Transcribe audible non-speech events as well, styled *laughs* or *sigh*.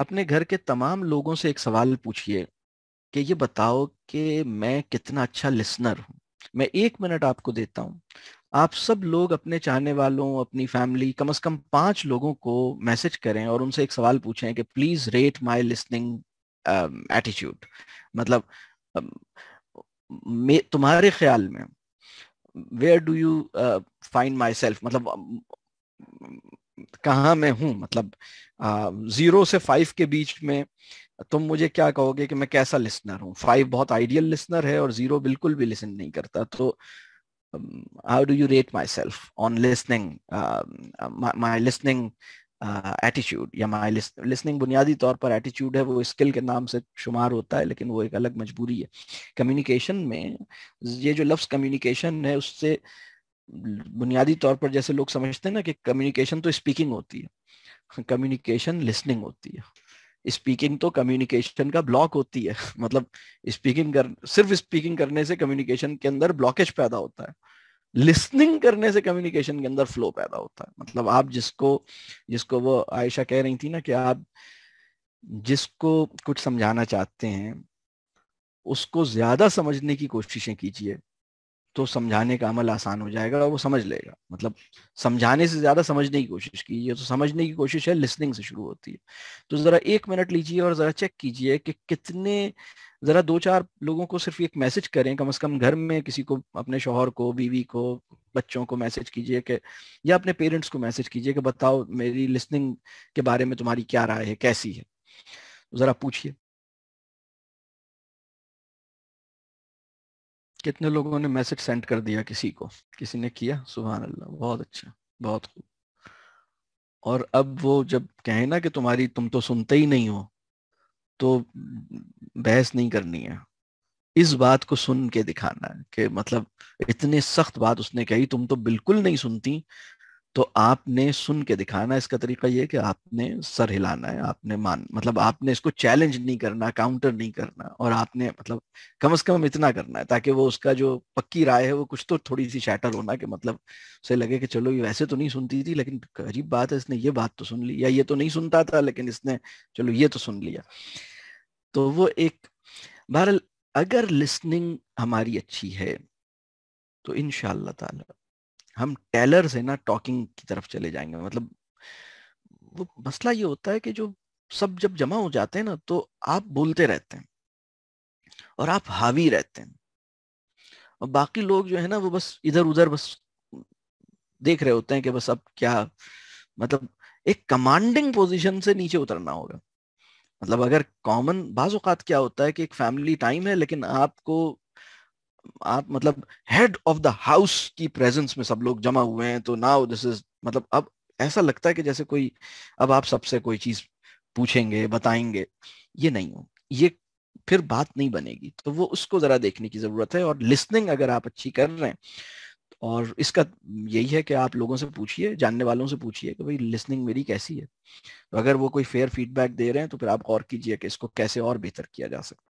अपने घर के तमाम लोगों से एक सवाल पूछिए कि ये बताओ कि मैं कितना अच्छा लिसनर हूँ मैं एक मिनट आपको देता हूँ आप सब लोग अपने चाहने वालों अपनी फैमिली कम से कम पांच लोगों को मैसेज करें और उनसे एक सवाल पूछें कि please rate my listening attitude मतलब uh, तुम्हारे ख्याल में where do you find myself मतलब कहाँ मैं हूँ मतलब जीरो से फाइव के बीच में तुम मुझे क्या कहोगे कि मैं कैसा लिसनर हूँ फाइव बहुत आइडियल लिसनर है और जीरो बिल्कुल भी लिसन नहीं करता तो how do you rate myself on listening my listening attitude या माई लिसनिंग बुनियादी तौर पर एटीट्यूड है वो स्किल के नाम से शुमार होता है लेकिन वो एक अलग मजबूरी है कम्युनिकेशन में ये जो लफ्स कम्युनिकेशन है उससे uh, बुनियादी तौर पर जैसे लोग समझते हैं ना कि कम्युनिकेशन तो स्पीकिंग होती है कम्युनिकेशन लिसनिंग होती है स्पीकिंग तो कम्युनिकेशन का ब्लॉक होती है *laughs* मतलब स्पीकिंग कर सिर्फ स्पीकिंग करने से कम्युनिकेशन के अंदर ब्लॉकेज पैदा होता है लिसनिंग करने से कम्युनिकेशन के अंदर फ्लो पैदा होता है मतलब आप जिसको जिसको वो आयशा कह रही थी ना कि आप जिसको कुछ समझाना चाहते हैं उसको ज्यादा समझने की कोशिशें कीजिए तो समझाने का अमल आसान हो जाएगा और वो समझ लेगा मतलब समझाने से ज्यादा समझने की कोशिश कीजिए तो समझने की कोशिश है लिसनिंग से शुरू होती है तो जरा एक मिनट लीजिए और जरा चेक कीजिए कि कितने जरा दो चार लोगों को सिर्फ एक मैसेज करें कम से कम घर में किसी को अपने शोहर को बीवी को बच्चों को मैसेज कीजिए कि या अपने पेरेंट्स को मैसेज कीजिए कि बताओ मेरी लिसनिंग के बारे में तुम्हारी क्या राय है कैसी है तो जरा पूछिए कितने लोगों ने मैसेज सेंड कर दिया किसी को किसी ने किया सुबह अल्लाह बहुत अच्छा बहुत खूब और अब वो जब कहे ना कि तुम्हारी तुम तो सुनते ही नहीं हो तो बहस नहीं करनी है इस बात को सुन के दिखाना है कि मतलब इतने सख्त बात उसने कही तुम तो बिल्कुल नहीं सुनती तो आपने सुन के दिखाना इसका तरीका ये कि आपने सर हिलाना है आपने मान मतलब आपने इसको चैलेंज नहीं करना काउंटर नहीं करना और आपने मतलब कम से कम इतना करना है ताकि वो उसका जो पक्की राय है वो कुछ तो थोड़ी सी शैटर होना कि मतलब उसे लगे कि चलो ये वैसे तो नहीं सुनती थी लेकिन अजीब बात है इसने ये बात तो सुन ली या ये तो नहीं सुनता था लेकिन इसने चलो ये तो सुन लिया तो वो एक बहरल अगर लिसनिंग हमारी अच्छी है तो इनशाला हम टेलर से ना टॉकिंग की तरफ चले जाएंगे मतलब वो मसला ये होता है कि जो सब जब जमा हो जाते हैं ना तो आप बोलते रहते हैं और आप हावी रहते हैं और बाकी लोग जो है ना वो बस इधर उधर बस देख रहे होते हैं कि बस अब क्या मतलब एक कमांडिंग पोजीशन से नीचे उतरना होगा मतलब अगर कॉमन बाज क्या होता है कि एक फैमिली टाइम है लेकिन आपको आप मतलब हेड ऑफ द हाउस की प्रेजेंस में सब लोग जमा हुए हैं तो नाउ दिस इज मतलब अब ऐसा लगता है कि जैसे कोई अब आप सबसे कोई चीज पूछेंगे बताएंगे ये नहीं हो ये फिर बात नहीं बनेगी तो वो उसको जरा देखने की जरूरत है और लिसनिंग अगर आप अच्छी कर रहे हैं और इसका यही है कि आप लोगों से पूछिए जानने वालों से पूछिए कि भाई लिसनिंग मेरी कैसी है तो अगर वो कोई फेयर फीडबैक दे रहे हैं तो फिर आप गौर कीजिए कि इसको कैसे और बेहतर किया जा सकता है